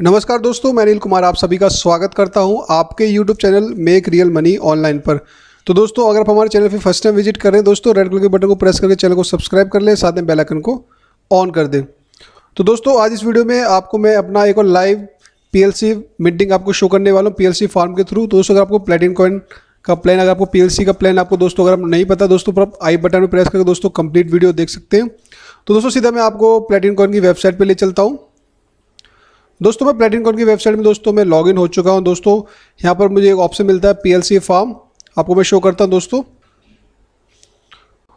नमस्कार दोस्तों मैं अनिल कुमार आप सभी का स्वागत करता हूं आपके YouTube channel make real money online पर तो दोस्तों अगर आप हमारे चैनल पर फर्स्ट टाइम विजिट कर रहे हैं दोस्तों रेड कलर के बटन को प्रेस करके चैनल को सब्सक्राइब कर लें साथ में बेल आइकन को ऑन कर दें तो दोस्तों आज इस वीडियो में आपको मैं अपना एक और लाइव सी मीटिंग आपको शो करने वाला हूँ सी फार्म के थ्रू दोस्तों अगर आपको प्लेटिन कॉइन का प्लान अगर आपको सी का प्लान आपको दोस्तों अगर नहीं पता दोस्तों पर आप आई बटन में प्रेस करके दोस्तों कंप्लीट वीडियो देख सकते हैं तो दोस्तों सीधा मैं आपको प्लेटिन कॉइन की वेबसाइट पर ले चलता हूँ दोस्तों मैं प्लेटिन कॉन की वेबसाइट में दोस्तों मैं लॉगिन हो चुका हूँ दोस्तों यहाँ पर मुझे एक ऑप्शन मिलता है पीएलसी फॉर्म आपको मैं शो करता हूँ दोस्तों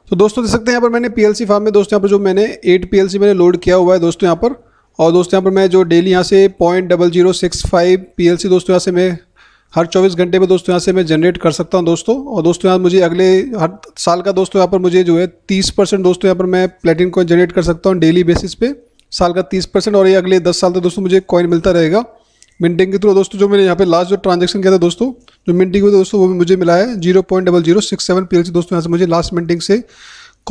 तो दोस्तों देख सकते हैं यहाँ पर मैंने पीएलसी फॉर्म में दोस्तों यहाँ पर जो मैंने एट पीएलसी मैंने लोड किया हुआ है दोस्तों यहाँ पर और दोस्तों यहाँ पर मैं जो डेली यहाँ से point double zero six five P L C दोस्तों यहाँ से मैं हर चौबीस घंटे में दोस्तों यहाँ से मैं जनरेट कर सकता हूँ दोस्तों और दोस्तों यहाँ मुझे अगले हर साल का दोस्तों यहाँ पर मुझे जो है तीस परसेंट दोस्तों यहाँ पर मैं प्लेटिन कॉन जनरेट कर सकता हूँ डेली बेसिस पे साल का तीस परसेंट और ये अगले दस साल तक दोस्तों मुझे कॉइन मिलता रहेगा मिनटिंग के थ्रू दोस्तों जो मैंने यहाँ पे लास्ट जो ट्रांजेक्शन किया था दोस्तों जो मिनटिंग हुई दोस्तों वो भी मुझे मिला है zero point double zero six seven P L C दोस्तों यहाँ से मुझे लास्ट मिनटिंग से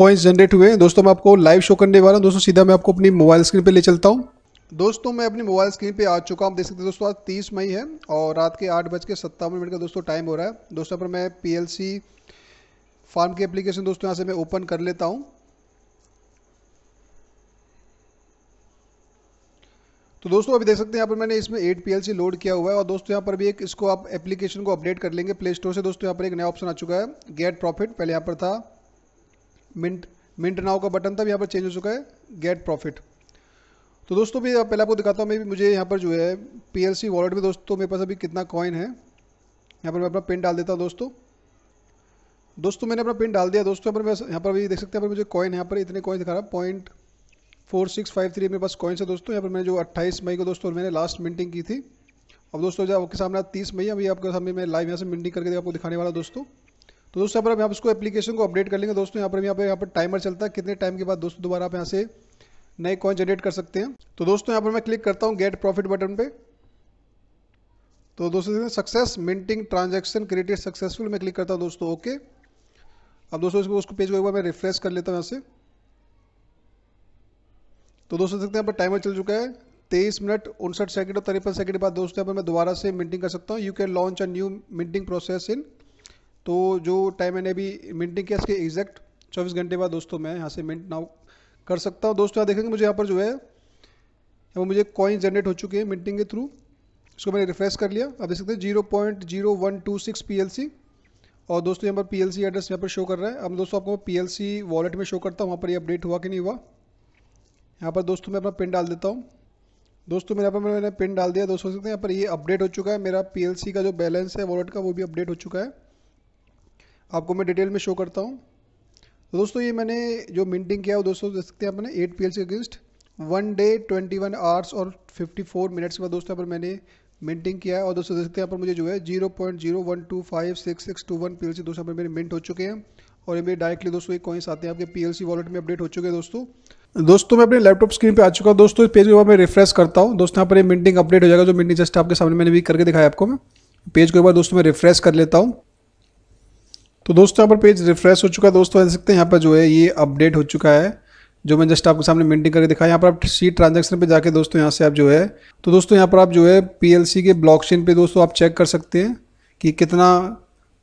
कॉइन्स जनरेट हुए दोस्तों मैं आपको लाइव शो करने वाला हूँ दोस्तों सीधा मैं आपको अपनी मोबाइल स्क्रीन पर ले चलता हूँ दोस्तों मैं अपनी मोबाइल स्क्रीन पर आ चुका हूँ आप देख सकते हैं दोस्तों आज तीस मई है और रात के आठ बज के सत्तावन मिनट का दोस्तों टाइम हो रहा है दोस्तों पर मैं सी फार्म की एप्लीकेशन दोस्तों यहाँ से मैं ओपन कर लेता हूँ तो दोस्तों अभी देख सकते हैं यहाँ पर मैंने इसमें एट पीएलसी लोड किया हुआ है और दोस्तों यहाँ पर भी एक इसको आप एप्लीकेशन को अपडेट कर लेंगे प्ले स्टोर से दोस्तों यहाँ पर एक नया ऑप्शन आ चुका है गेट प्रॉफिट पहले यहाँ पर था मिंट मिंट नाव का बटन था यहाँ पर चेंज हो चुका है गेट प्रॉफिट तो दोस्तों भी पहले आपको दिखाता हूँ मैं भी मुझे यहाँ पर जो है पीएलसी वॉलेट में दोस्तों मेरे पास अभी कितना कॉइन है यहाँ पर मैं अपना पिन डाल देता हूँ दोस्तों दोस्तों मैंने अपना पिन डाल दिया दोस्तों यहाँ पर यहाँ पर अभी देख सकते हैं मुझे कॉइन यहाँ पर इतने कॉइन दिखा रहा है point four six five three मेरे पास कॉइन्स है दोस्तों यहाँ पर मैंने जो अट्ठाईस मई को दोस्तों मैंने लास्ट मिनटिंग की थी अब दोस्तों जब आपके सामने तीस मई अभी आपके सामने मैं लाइव यहाँ से मिनटिंग करके आपको दिखाने वाला दोस्तों तो दोस्तों यहाँ पर आप उसको एप्लीकेशन को अपडेट कर लेंगे दोस्तों यहाँ पर यहाँ पर यहाँ पर टाइमर चलता है कितने टाइम के बाद दोस्तों दोबारा आप यहाँ से नए कॉइन जनरेट कर सकते हैं तो दोस्तों यहाँ पर मैं क्लिक करता हूँ गेट प्रॉफिट बटन पर तो दोस्तों success minting transaction created successful मैं क्लिक करता हूँ दोस्तों ओके अब दोस्तों उसको पेज को एक बार मैं रिफ्रेश कर लेता हूँ यहाँ से तो दोस्तों देखते हैं यहाँ पर टाइमर चल चुका है तेईस मिनट उनसठ सेकंड और तिरपन सेकंड के बाद दोस्तों यहाँ पर मैं दोबारा से मिंटिंग कर सकता हूँ you can launch a new minting process in तो जो टाइम मैंने अभी मिंटिंग किया इसके एग्जैक्ट चौबीस घंटे बाद दोस्तों मैं यहाँ से मिंट नाउ कर सकता हूँ दोस्तों यहाँ देखेंगे मुझे यहाँ पर जो है वो मुझे कॉइन जनरेट हो चुके हैं मिंटिंग के थ्रू इसको मैंने रिफ्रेश कर लिया आप देख सकते हैं zero point zero one two six P L C और दोस्तों यहाँ पर पी एल सी एड्रेस यहाँ पर शो कर रहा है अब दोस्तों आपको पी एल सी वॉलेट में शो करता हूँ वहाँ पर ये अपडेट हुआ कि नहीं हुआ यहाँ पर दोस्तों मैं अपना पिन डाल देता हूँ दोस्तों मेरे यहाँ पर मैंने पिन डाल दिया दोस्तों सकते हैं यहाँ पर ये अपडेट हो चुका है मेरा पी का जो बैलेंस है वॉलेट का वो भी अपडेट हो चुका है आपको मैं डिटेल में शो करता हूँ तो दोस्तों ये मैंने जो मिनटिंग किया है दोस्तों देख सकते हैं अपने eight P L against one day twenty one hours और फिफ्टी फोर मिनट्स के बाद दोस्तों यहाँ पर मैंने मिनटिंग किया है और दोस्तों देख सकते हैं यहाँ पर मुझे जो है zero point zero one two five six six two one P L C दोस्तों यहाँ पर मेरे मिनट हो चुके हैं और ये मेरे डायरेक्टली दोस्तों ये कॉइन्स आते हैं आपके पी एल सी वॉलेट में अपडेट हो चुके हैं दोस्तों दोस्तों मैं अपने लैपटॉप स्क्रीन पे आ चुका हूँ दोस्तों इस पेज को मैं रिफ्रेश करता हूँ दोस्तों यहाँ पर ये मीटिंग अपडेट हो जाएगा जो मीटिंग जस्ट आपके सामने मैंने भी करके दिखाया आपको मैं पेज को एक बार दोस्तों मैं रिफ्रेश कर लेता हूँ तो दोस्तों यहाँ पर पेज रिफ्रेश हो चुका है दोस्तों देख सकते हैं यहाँ पर जो है ये अपडेट हो चुका है जो मैं जस्ट आपके सामने मीटिंग करके दिखाया यहाँ पर आप सी ट्रांजेक्शन पर जाकर दोस्तों यहाँ से आप जो है तो दोस्तों यहाँ पर आप जो है सी के चेन पर दोस्तों आप चेक कर सकते हैं कि कितना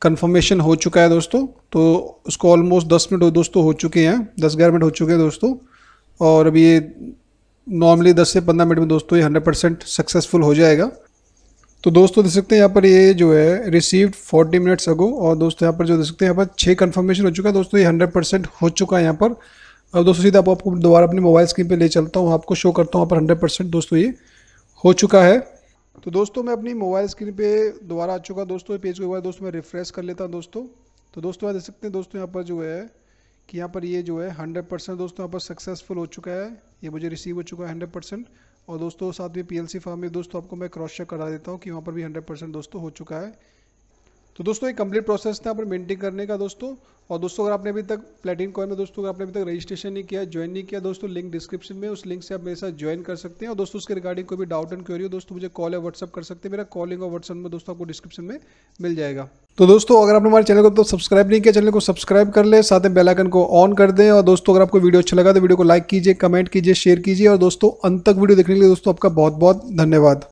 कन्फर्मेशन हो चुका है दोस्तों तो उसको ऑलमोस्ट दस मिनट दोस्तों हो चुके हैं दस ग्यारह मिनट हो चुके हैं दोस्तों और अभी ये नॉर्मली 10 से 15 मिनट में दोस्तों ये 100 परसेंट सक्सेसफुल हो जाएगा तो दोस्तों देख सकते हैं यहाँ पर ये जो है रिसीव्ड 40 मिनट्स अगो और दोस्तों यहाँ पर जो देख सकते हैं यहाँ पर छः कन्फर्मेशन हो चुका है दोस्तों ये 100 परसेंट हो चुका है यहाँ पर अब दोस्तों सीधा आप आपको दोबारा अपने मोबाइल स्क्रीन पर ले चलता हूँ आपको शो करता हूँ यहाँ पर हंड्रेड परसेंट दोस्तों ये हो चुका है तो दोस्तों मैं अपनी मोबाइल स्क्रीन पे दोबारा आ चुका दोस्तों पेज के बाद दोस्तों मैं रिफ्रेश कर लेता हूँ दोस्तों तो दोस्तों आप देख सकते हैं दोस्तों यहाँ पर जो है कि यहाँ पर ये जो है हंड्रेड परसेंट दोस्तों यहाँ पर सक्सेसफुल हो चुका है ये मुझे रिसीव हो चुका है हंड्रेड परसेंट और दोस्तों साथ में पीएलसी फार्म में दोस्तों आपको मैं क्रॉस चेक करा देता हूँ कि वहाँ पर भी हंड्रेड परसेंट दोस्तों हो चुका है तो दोस्तों ये कंप्लीट प्रोसेस था अपने मेंटेन करने का दोस्तों और दोस्तों अगर आपने अभी तक प्लेटिन कॉइन में दोस्तों अगर आपने अभी तक रजिस्ट्रेशन नहीं किया ज्वाइन नहीं किया दोस्तों लिंक डिस्क्रिप्शन में उस लिंक से आप मेरे साथ ज्वाइन कर सकते हैं और दोस्तों उसके रिगार्डिंग कोई भी डाउट एंड क्वेरी हो दोस्तों मुझे कॉल या व्हाट्सअप कर सकते हैं मेरा कॉलिंग और व्हाट्सअप में दोस्तों आपको डिस्क्रिप्शन में मिल जाएगा तो दोस्तों अगर आपने हमारे चैनल को तो सब्सक्राइब नहीं किया चैनल को सब्सक्राइब कर ले साथ में बेल आइकन को ऑन कर दें और दोस्तों अगर आपको वीडियो अच्छा लगा तो वीडियो को लाइक कीजिए कमेंट कीजिए शेयर कीजिए और दोस्तों अंत तक वीडियो देखने के लिए दोस्तों आपका बहुत बहुत धन्यवाद